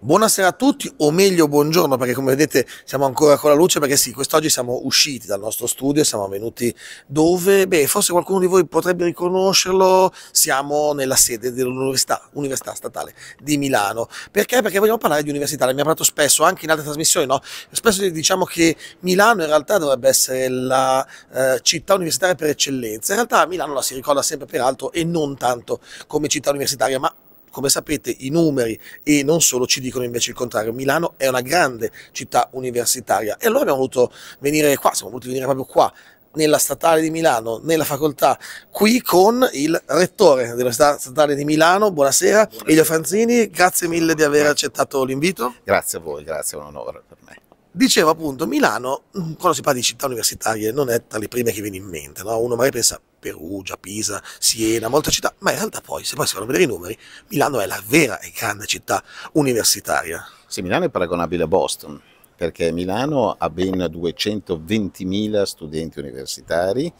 Buonasera a tutti, o meglio buongiorno, perché come vedete siamo ancora con la luce, perché sì, quest'oggi siamo usciti dal nostro studio, siamo venuti dove? Beh, forse qualcuno di voi potrebbe riconoscerlo, siamo nella sede dell'Università Università Statale di Milano. Perché? Perché vogliamo parlare di università, ne abbiamo parlato spesso, anche in altre trasmissioni, no? Spesso diciamo che Milano in realtà dovrebbe essere la eh, città universitaria per eccellenza, in realtà Milano la si ricorda sempre per altro e non tanto come città universitaria, ma come sapete i numeri e non solo ci dicono invece il contrario, Milano è una grande città universitaria e allora abbiamo voluto venire qua, siamo voluti venire proprio qua nella statale di Milano, nella facoltà, qui con il rettore dell'Università statale di Milano. Buonasera, Buonasera. Elio Franzini, grazie mille di aver accettato l'invito. Grazie a voi, grazie, è un onore per me. Dicevo appunto, Milano, mm, quando si parla di città universitarie, non è tra le prime che viene in mente, no? uno magari pensa Perugia, Pisa, Siena, molte città, ma in realtà poi, se poi si fanno vedere i numeri, Milano è la vera e grande città universitaria. Sì, Milano è paragonabile a Boston, perché Milano ha ben 220.000 studenti universitari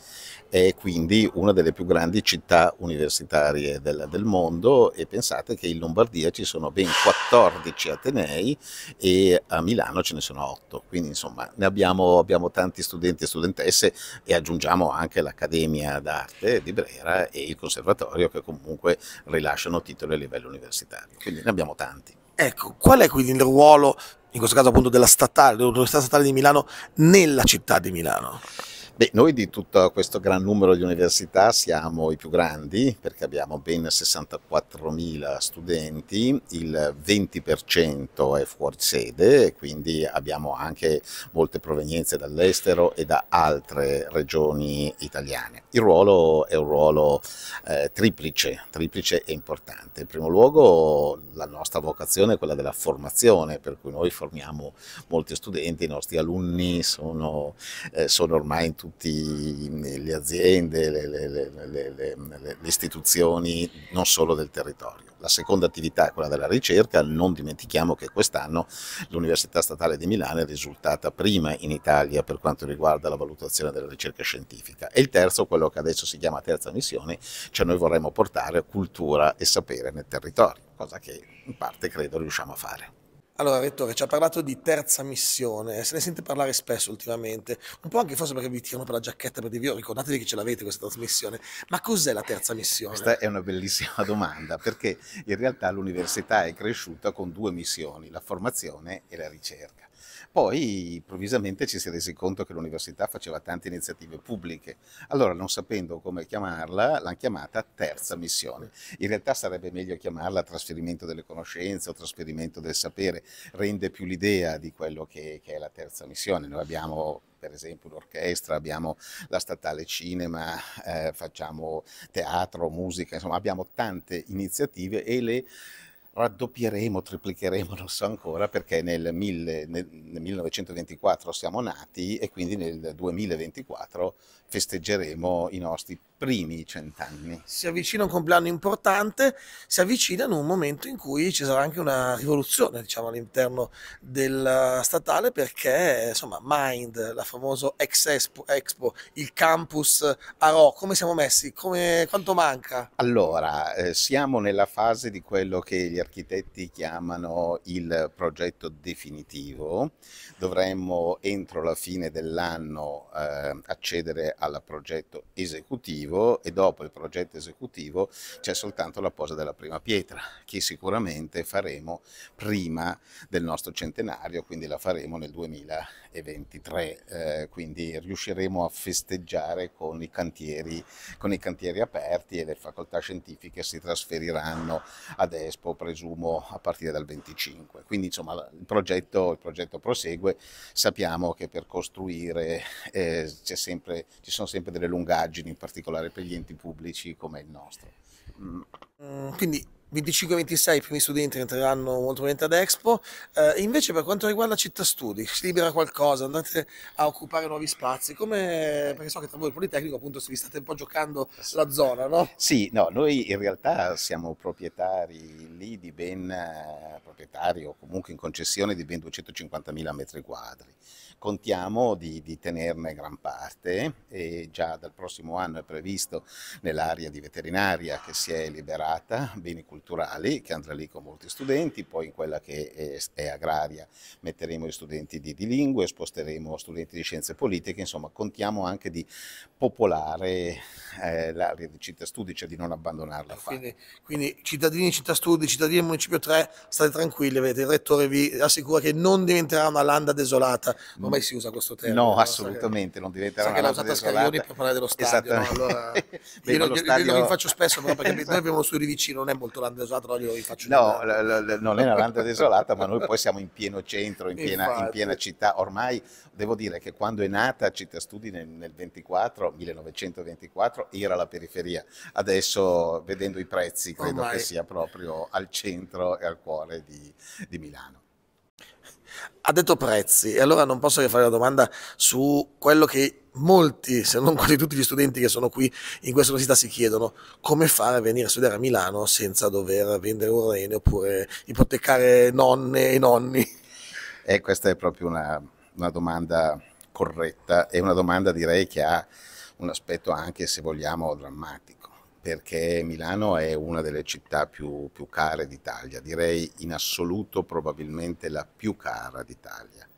è quindi una delle più grandi città universitarie del, del, mondo e pensate che in Lombardia ci sono ben 14 Atenei e a Milano ce ne sono 8, quindi insomma ne abbiamo, abbiamo tanti studenti e studentesse e aggiungiamo anche l'Accademia d'Arte di Brera e il Conservatorio che comunque rilasciano titoli a livello universitario, quindi ne abbiamo tanti. Ecco, qual è quindi il ruolo, in questo caso appunto della statale, dell'Università Statale di Milano, nella città di Milano? Beh, noi di tutto questo gran numero di università siamo i più grandi perché abbiamo ben 64.000 studenti, il 20% è fuori sede, quindi abbiamo anche molte provenienze dall'estero e da altre regioni italiane. Il ruolo è un ruolo eh, triplice, triplice e importante. In primo luogo la nostra vocazione è quella della formazione, per cui noi formiamo molti studenti, i nostri alunni sono, eh, sono ormai in tutto tutte le aziende, le, le, le, le, istituzioni non solo del territorio. La seconda attività è quella della ricerca, non dimentichiamo che quest'anno l'Università Statale di Milano è risultata prima in Italia per quanto riguarda la valutazione della ricerca scientifica e il terzo, quello che adesso si chiama terza missione, cioè noi vorremmo portare cultura e sapere nel territorio, cosa che in parte credo riusciamo a fare. Allora, Rettore, ci ha parlato di terza missione, se ne sente parlare spesso ultimamente, un po' anche forse perché vi tirano per la giacchetta perché dirvi, ricordatevi che ce l'avete questa trasmissione, ma cos'è la terza missione? Questa è una bellissima domanda, perché in realtà l'università è cresciuta con due missioni, la formazione e la ricerca. Poi improvvisamente ci si è resi conto che l'università faceva tante iniziative pubbliche, allora non sapendo come chiamarla l'hanno chiamata terza missione. In realtà sarebbe meglio chiamarla trasferimento delle conoscenze o trasferimento del sapere, rende più l'idea di quello che, che è la terza missione. Noi abbiamo per esempio l'orchestra, abbiamo la statale cinema, eh, facciamo teatro, musica, insomma abbiamo tante iniziative e le raddoppieremo, triplicheremo, non so ancora, perché nel, mille, nel, nel 1924 siamo nati e quindi nel 2024 festeggeremo i nostri primi cent'anni. Si avvicina un compleanno importante, si avvicinano un momento in cui ci sarà anche una rivoluzione diciamo, all'interno della eh, statale perché insomma Mind, la famosa ex Expo, Expo il campus Aro, come siamo messi? Come, quanto manca? Allora, eh, siamo nella fase di quello che gli architetti chiamano il progetto definitivo, dovremmo entro la fine dell'anno eh, accedere al progetto esecutivo e dopo il progetto esecutivo c'è soltanto la posa della prima pietra che sicuramente faremo prima del nostro centenario, quindi la faremo nel 2023, eh, quindi riusciremo a festeggiare con i, cantieri, con i cantieri aperti e le facoltà scientifiche si trasferiranno ad Expo, presumo, a partire dal 25. Quindi insomma il progetto, il progetto prosegue, sappiamo che per costruire eh, sempre, ci sono sempre delle lungaggini, in particolare per gli enti pubblici come il nostro. Mm. quindi 25-26 i primi studenti entreranno molto probabilmente ad Expo, eh, invece per quanto riguarda città studi, si libera qualcosa, andate a occupare nuovi spazi, come, perché so che tra voi il Politecnico appunto vi state un po' giocando la zona, no? Sì, no, noi in realtà siamo proprietari lì di ben, eh, proprietari o comunque in concessione di ben 250.000 metri quadri, contiamo di, di tenerne gran parte e già dal prossimo anno è previsto nell'area di veterinaria che si è liberata, beni culturali, culturali, che andrà lì con molti studenti, poi in quella che è, è agraria metteremo gli studenti di, di lingue, sposteremo studenti di scienze politiche, insomma contiamo anche di popolare eh, l'area di città studi, cioè di non abbandonarla. Eh, quindi, quindi cittadini città studi, cittadini del Municipio 3, state tranquilli, vedete, il rettore vi assicura che non diventerà una landa desolata, ormai si usa questo termine. No, no assolutamente, non diventerà una landa desolata. Sa che l'ha usata per parlare dello stadio, no? allora, Beh, io, lo, stadio... io, lo faccio spesso, no? perché noi abbiamo lo studio vicino, non è molto la Landa desolata, non glielo faccio No, non è una Landa desolata, ma noi poi siamo in pieno centro, in piena, in piena, città. Ormai devo dire che quando è nata Città Studi nel, nel 24, 1924 era la periferia. Adesso, vedendo i prezzi, credo Ormai. che sia proprio al centro e al cuore di, di Milano ha detto prezzi e allora non posso che fare la domanda su quello che molti, se non quasi tutti gli studenti che sono qui in questa università si chiedono come fare a venire a studiare a Milano senza dover vendere un rene oppure ipotecare nonne e nonni. E questa è proprio una, una domanda corretta, e una domanda direi che ha un aspetto anche se vogliamo drammatico perché Milano è una delle città più, più care d'Italia, direi in assoluto probabilmente la più cara d'Italia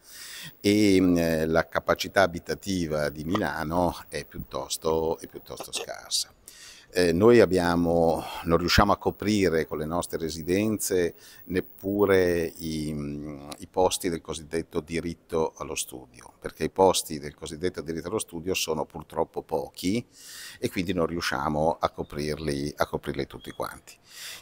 e mm, eh, la capacità abitativa di Milano è piuttosto, è piuttosto scarsa. Eh, noi abbiamo, non riusciamo a coprire con le nostre residenze neppure i, i, posti del cosiddetto diritto allo studio, perché i posti del cosiddetto diritto allo studio sono purtroppo pochi e quindi non riusciamo a coprirli, a coprirli tutti quanti.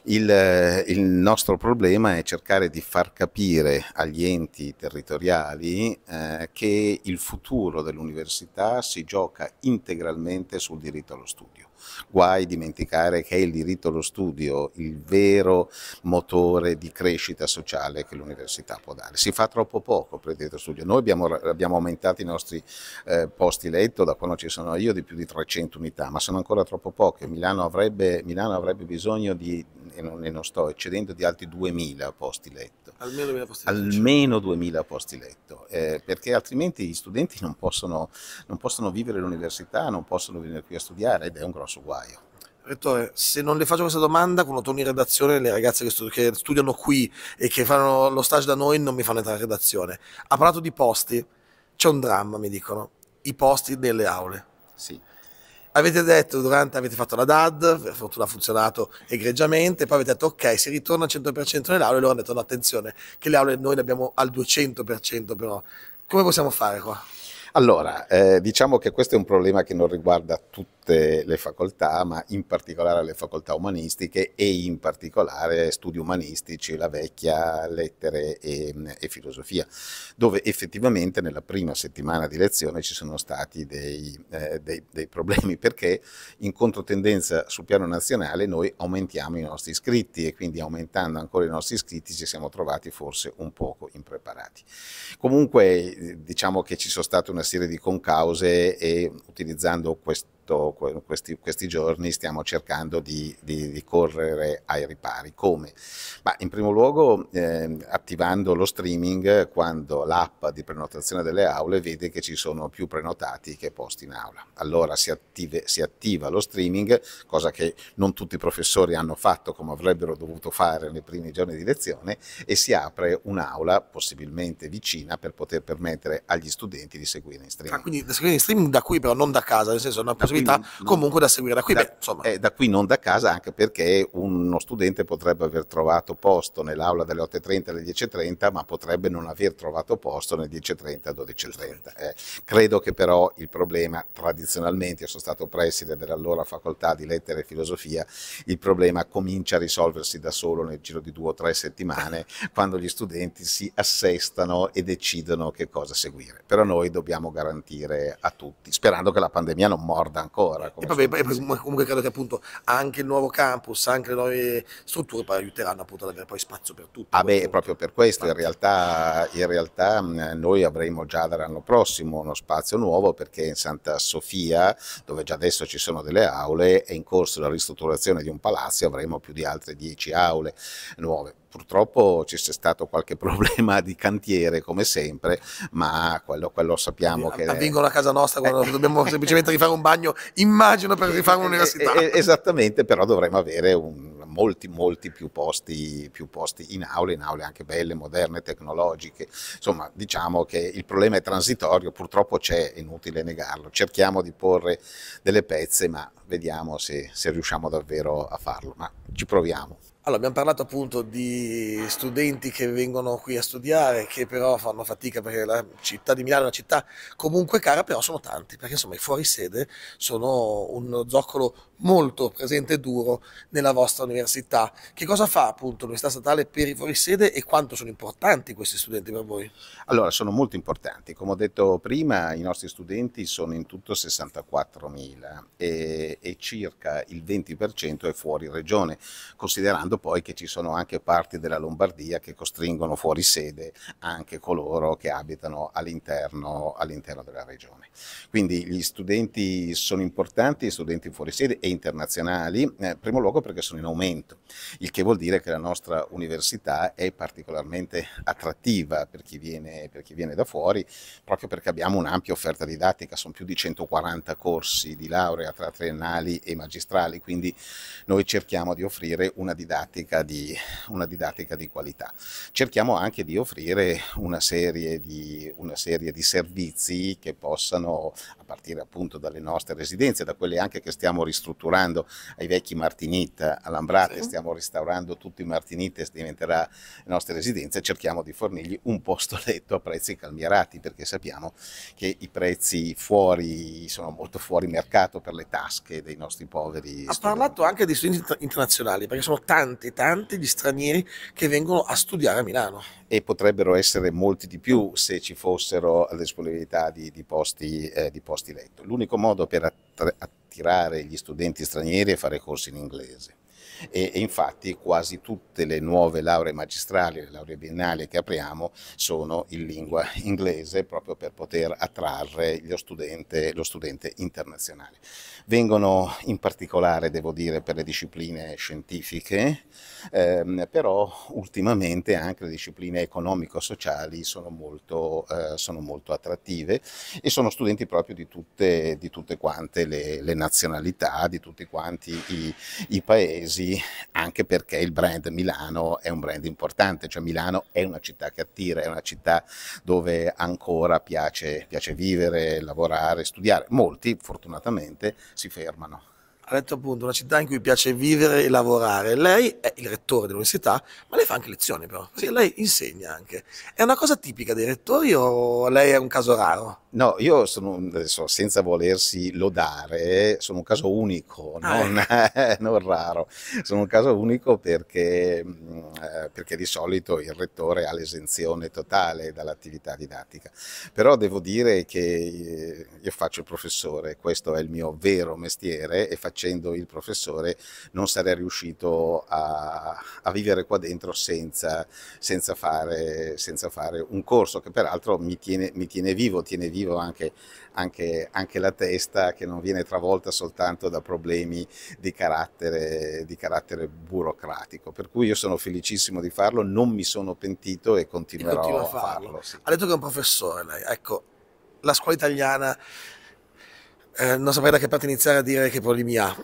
Il, il nostro problema è cercare di far capire agli enti territoriali eh, che il futuro dell'università si gioca integralmente sul diritto allo studio Guai dimenticare che è il diritto allo studio il vero motore di crescita sociale che l'università può dare. Si fa troppo poco per il diritto allo studio. Noi abbiamo, abbiamo aumentato i nostri eh, posti letto da quando ci sono io di più di 300 unità, ma sono ancora troppo poche. Milano avrebbe, Milano avrebbe bisogno di e non, e non sto eccedendo, di altri 2.000 posti letto. Almeno 2.000 posti, Almeno 2000 posti letto, eh, perché altrimenti gli studenti non possono, non possono vivere l'università, non possono venire qui a studiare ed è un grosso guaio. Rettore, se non le faccio questa domanda, quando torno in redazione, le ragazze che, stud- che, studiano qui e che fanno lo stage da noi non mi fanno entrare in redazione. Ha parlato di posti, c'è un dramma, mi dicono, i posti nelle aule. Sì. Avete detto durante, avete fatto la DAD, per fortuna ha funzionato egregiamente, poi avete detto ok, si ritorna al 100% nelle aule, loro hanno detto no, attenzione, che le aule noi le abbiamo al 200% però. Come possiamo fare qua? Allora, eh, diciamo che questo è un problema che non riguarda tutti tutte le facoltà, ma in particolare alle facoltà umanistiche e in particolare studi umanistici, la vecchia lettere e, mm, e filosofia, dove effettivamente nella prima settimana di lezione ci sono stati dei, eh, dei, dei problemi perché in controtendenza sul piano nazionale noi aumentiamo i nostri iscritti e quindi aumentando ancora i nostri iscritti ci siamo trovati forse un poco impreparati. Comunque eh, diciamo che ci sono state una serie di concause e utilizzando questo fatto questi, questi giorni stiamo cercando di, di, di, correre ai ripari. Come? Ma in primo luogo eh, attivando lo streaming quando l'app di prenotazione delle aule vede che ci sono più prenotati che posti in aula. Allora si, attive, si attiva lo streaming, cosa che non tutti i professori hanno fatto come avrebbero dovuto fare nei primi giorni di lezione, e si apre un'aula possibilmente vicina per poter permettere agli studenti di seguire in streaming. Ah, quindi seguire in streaming da qui però non da casa, nel senso è una possibilità attività non, comunque da seguire da qui. Da, Beh, insomma. Eh, da qui non da casa, anche perché uno studente potrebbe aver trovato posto nell'aula dalle 8.30 alle 10.30, ma potrebbe non aver trovato posto nel 10.30 alle 12.30. Eh, credo che però il problema tradizionalmente, io sono stato preside dell'allora facoltà di lettere e filosofia, il problema comincia a risolversi da solo nel giro di due o tre settimane quando gli studenti si assestano e decidono che cosa seguire. Però noi dobbiamo garantire a tutti, sperando che la pandemia non morda ancora. Vabbè, comunque credo che appunto anche il nuovo campus, anche le nuove strutture aiuteranno appunto ad avere poi spazio per tutto. Ah beh, proprio per questo in realtà, in realtà noi avremo già dall'anno prossimo uno spazio nuovo perché in Santa Sofia, dove già adesso ci sono delle aule, è in corso la ristrutturazione di un palazzo e avremo più di altre 10 aule nuove purtroppo ci c'è stato qualche problema di cantiere come sempre, ma quello, quello sappiamo che... Avvengono a casa nostra quando eh. dobbiamo semplicemente rifare un bagno, immagino per eh, rifare eh, un'università. Esattamente, però dovremmo avere un, molti, molti più posti, più posti in aule, in aule anche belle, moderne, tecnologiche. Insomma, diciamo che il problema è transitorio, purtroppo c'è, è inutile negarlo. Cerchiamo di porre delle pezze, ma vediamo se, se riusciamo davvero a farlo, ma ci proviamo. Allora, abbiamo parlato appunto di studenti che vengono qui a studiare, che però fanno fatica perché la città di Milano è una città comunque cara, però sono tanti, perché insomma i fuorisede sono uno zoccolo molto presente e duro nella vostra università. Che cosa fa appunto l'Università Statale per i fuorisede e quanto sono importanti questi studenti per voi? Allora, sono molto importanti. Come ho detto prima, i nostri studenti sono in tutto 64.000 e, e circa il 20% è fuori regione, considerando poi che ci sono anche parti della Lombardia che costringono fuori sede anche coloro che abitano all'interno, all della regione. Quindi gli studenti sono importanti, gli studenti fuori sede e internazionali, eh, in primo luogo perché sono in aumento, il che vuol dire che la nostra università è particolarmente attrattiva per chi viene, per chi viene da fuori, proprio perché abbiamo un'ampia offerta didattica, sono più di 140 corsi di laurea tra triennali e magistrali, quindi noi cerchiamo di offrire una didattica didattica di, una didattica di qualità. Cerchiamo anche di offrire una serie di, una serie di servizi che possano, a partire appunto dalle nostre residenze, da quelle anche che stiamo ristrutturando ai vecchi Martinit all'Ambrate, sì. stiamo restaurando tutti i Martinit e diventerà le nostre residenze, cerchiamo di fornirgli un posto letto a prezzi calmierati perché sappiamo che i prezzi fuori sono molto fuori mercato per le tasche dei nostri poveri. Ha studenti. parlato anche di studenti internazionali perché sono tanti tanti, tanti gli stranieri che vengono a studiare a Milano. E potrebbero essere molti di più se ci fossero la disponibilità di, di, posti, eh, di posti letto. L'unico modo per attirare gli studenti stranieri è fare corsi in inglese e, e infatti quasi tutte le nuove lauree magistrali, le lauree biennali che apriamo sono in lingua inglese proprio per poter attrarre lo studente, lo studente internazionale. Vengono in particolare, devo dire, per le discipline scientifiche, ehm, però ultimamente anche le discipline economico-sociali sono, eh, sono molto, attrattive e sono studenti proprio di tutte, di tutte quante le, le, nazionalità, di tutti quanti i, i paesi anche perché il brand Milano è un brand importante, cioè Milano è una città che attira, è una città dove ancora piace, piace vivere, lavorare, studiare. Molti fortunatamente si fermano. Ha detto appunto una città in cui piace vivere e lavorare. Lei è il rettore dell'università, ma lei fa anche lezioni però, perché lei insegna anche. È una cosa tipica dei rettori o lei è un caso raro? No, io sono adesso senza volersi lodare, sono un caso mm. unico, ah, non, eh. non, raro. Sono un caso unico perché, mm, eh, perché, di solito il rettore ha l'esenzione totale dall'attività didattica. Però devo dire che eh, io faccio il professore, questo è il mio vero mestiere e facendo il professore non sarei riuscito a, a vivere qua dentro senza, senza, fare, senza, fare, un corso che peraltro mi tiene, mi tiene vivo, tiene vivo vivo anche, anche, anche, la testa che non viene travolta soltanto da problemi di carattere, di carattere burocratico. Per cui io sono felicissimo di farlo, non mi sono pentito e continuerò e a farlo. farlo sì. Ha detto che è un professore lei, ecco, la scuola italiana eh, non saprei da che parte iniziare a dire che problemi ha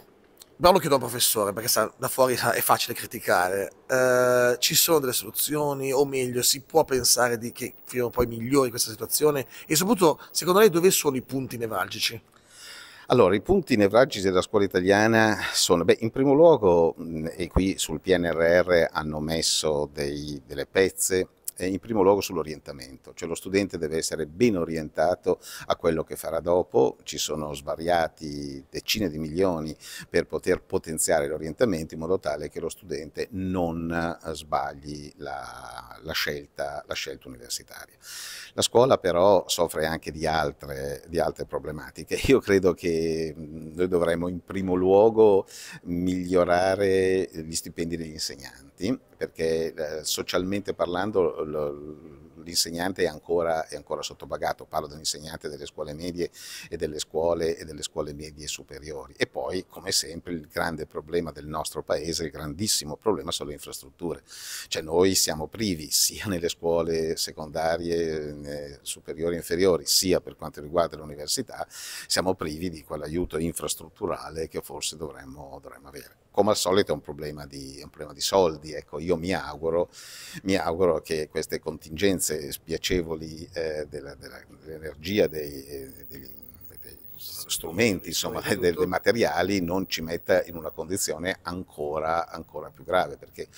però lo chiedo al professore perché sa, da fuori sa, è facile criticare. Eh, ci sono delle soluzioni, o meglio, si può pensare di che fino o poi migliori questa situazione? E soprattutto, secondo lei, dove sono i punti nevralgici? Allora, i punti nevralgici della scuola italiana sono, beh, in primo luogo, mm, e qui sul PNRR hanno messo dei, delle pezze eh, in primo luogo sull'orientamento, cioè lo studente deve essere ben orientato a quello che farà dopo, ci sono svariati decine di milioni per poter potenziare l'orientamento in modo tale che lo studente non eh, sbagli la, la, scelta, la scelta, universitaria. La scuola però soffre anche di altre, di altre problematiche, io credo che noi dovremmo in primo luogo migliorare gli stipendi degli insegnanti insegnanti, perché eh, socialmente parlando l'insegnante è ancora, è ancora sottopagato, parlo dell'insegnante delle scuole medie e delle scuole, e delle scuole medie superiori. E poi, come sempre, il grande problema del nostro paese, il grandissimo problema sono le infrastrutture. Cioè noi siamo privi sia nelle scuole secondarie, eh, superiori e inferiori, sia per quanto riguarda l'università, siamo privi di quell'aiuto infrastrutturale che forse dovremmo, dovremmo avere come al solito è un problema di, un problema di soldi. Ecco, io mi auguro, mi auguro, che queste contingenze spiacevoli eh, dell'energia dell dei, eh, strumenti, insomma, dei, dei, materiali non ci metta in una condizione ancora, ancora più grave. Perché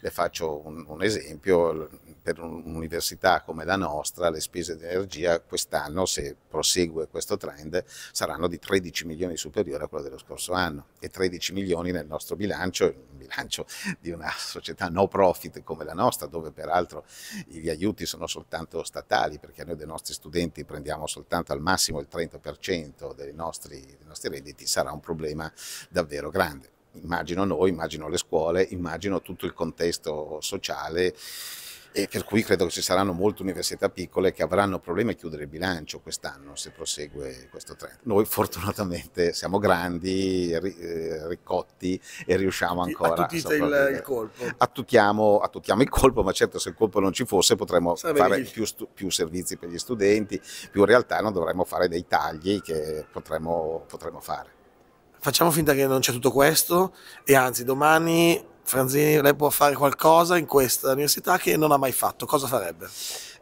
le faccio un, un esempio, per un'università come la nostra le spese di energia quest'anno, se prosegue questo trend, saranno di 13 milioni superiori a quello dello scorso anno e 13 milioni nel nostro bilancio, un bilancio di una società no profit come la nostra, dove peraltro gli aiuti sono soltanto statali, perché noi dei nostri studenti prendiamo soltanto al massimo il 30% calo dei nostri, dei nostri redditi sarà un problema davvero grande immagino noi, immagino le scuole, immagino tutto il contesto sociale e per cui credo che ci saranno molte università piccole che avranno problemi a chiudere il bilancio quest'anno se prosegue questo trend. Noi fortunatamente siamo grandi, eh, ricotti e riusciamo ancora Attutite a il, il colpo. Attutiamo, attutiamo, il colpo, ma certo se il colpo non ci fosse potremmo Sarebbe fare più, più, servizi per gli studenti, più in realtà non dovremmo fare dei tagli che potremmo, potremmo fare. Facciamo finta che non c'è tutto questo e anzi domani Franzini lei può fare qualcosa in questa università che non ha mai fatto, cosa farebbe?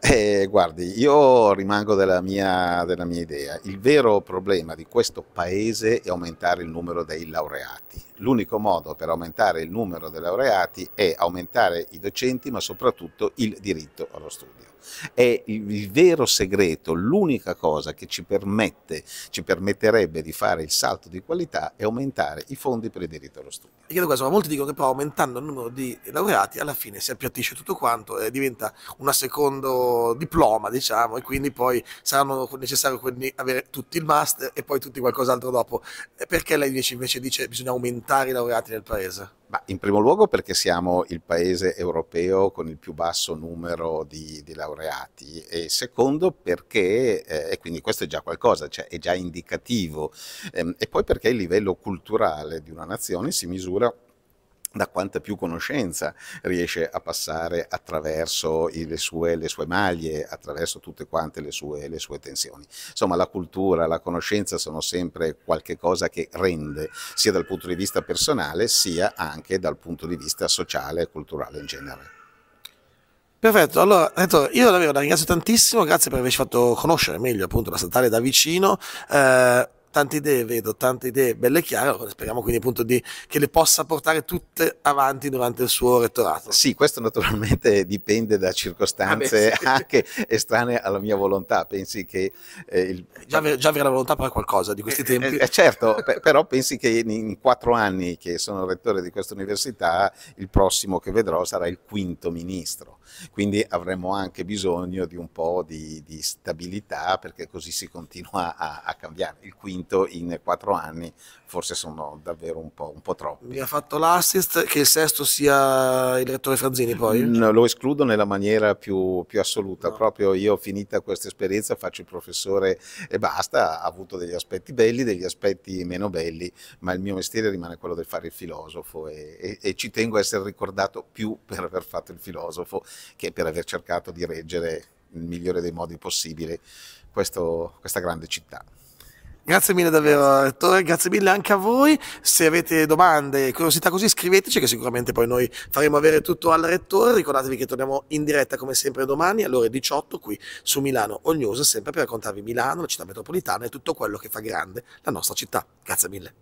Eh, guardi, io rimango della mia, della mia idea. Il vero problema di questo paese è aumentare il numero dei laureati l'unico modo per aumentare il numero dei laureati è aumentare i docenti, ma soprattutto il diritto allo studio. È il, il vero segreto, l'unica cosa che ci permette, ci permetterebbe di fare il salto di qualità è aumentare i fondi per il diritto allo studio. E questo, ma molti dicono che però aumentando il numero di laureati alla fine si appiattisce tutto quanto e diventa un secondo diploma, diciamo, e quindi poi saranno necessari avere tutti il master e poi tutti qualcos'altro dopo. Perché lei invece, invece dice che bisogna aumentare? aumentare i laureati nel paese? Ma in primo luogo perché siamo il paese europeo con il più basso numero di, di laureati e secondo perché, eh, e quindi questo è già qualcosa, cioè è già indicativo, ehm, e poi perché il livello culturale di una nazione si misura da quanta più conoscenza riesce a passare attraverso le sue, le sue maglie, attraverso tutte quante le sue, le sue, tensioni. Insomma, la cultura, la conoscenza sono sempre qualcosa che rende, sia dal punto di vista personale, sia anche dal punto di vista sociale e culturale in genere. Perfetto, allora Reto, io davvero la ringrazio tantissimo, grazie per averci fatto conoscere meglio appunto la statale da vicino. Eh, tante idee, vedo tante idee belle e chiare, speriamo quindi appunto di, che le possa portare tutte avanti durante il suo rettorato. Sì, questo naturalmente dipende da circostanze Vabbè, ah, sì. anche estranee alla mia volontà, pensi che... Eh, il... Eh, già, avere, già, avere, la volontà per qualcosa di questi eh, tempi. Eh, eh, certo, però pensi che in, in, quattro anni che sono rettore di questa università, il prossimo che vedrò sarà il quinto ministro, quindi avremo anche bisogno di un po' di, di stabilità perché così si continua a, a cambiare. Il quinto vinto in quattro anni forse sono davvero un po', un po troppi. Mi ha fatto l'assist che il sesto sia il rettore Franzini poi? Mm, no, lo escludo nella maniera più, più assoluta, no. proprio io ho finita questa esperienza, faccio il professore e basta, ha avuto degli aspetti belli, degli aspetti meno belli, ma il mio mestiere rimane quello del fare il filosofo e, e, e ci tengo a essere ricordato più per aver fatto il filosofo che per aver cercato di reggere nel migliore dei modi possibile questo, questa grande città. Grazie mille davvero, Rettore, grazie mille anche a voi. Se avete domande e curiosità così scriveteci che sicuramente poi noi faremo avere tutto al Rettore. Ricordatevi che torniamo in diretta come sempre domani alle ore 18 qui su Milano All News, sempre per raccontarvi Milano, la città metropolitana e tutto quello che fa grande la nostra città. Grazie mille.